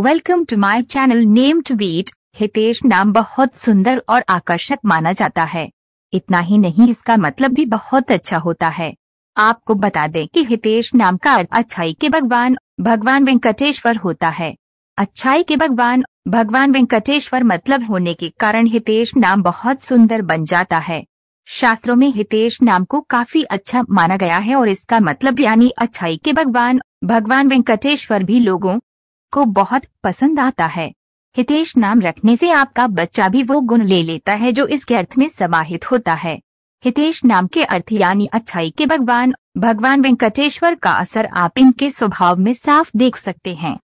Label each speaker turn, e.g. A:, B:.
A: welcome to my channel name to beat Hitesh नाम बहुत सुंदर और आकर्षक माना जाता है इतना ही नहीं इसका मतलब भी बहुत अच्छा होता है आपको बता दें कि हितेश नाम का अर्थ अच्छाई के भगवान भगवान वेंकटेश्वर होता है अच्छाई के भगवान भगवान वेंकटेश्वर मतलब होने के कारण हितेश नाम बहुत सुंदर बन जाता है शास्त्रों में हितेश नाम को काफी अच्छा माना गया है और इसका मतलब यानी अच्छाई के भगवान भगवान वेंकटेश्वर भी लोगों को बहुत पसंद आता है हितेश नाम रखने से आपका बच्चा भी वो गुण ले लेता है जो इसके अर्थ में समाहित होता है हितेश नाम के अर्थ यानी अच्छाई के भगवान भगवान वेंकटेश्वर का असर आप इनके स्वभाव में साफ देख सकते हैं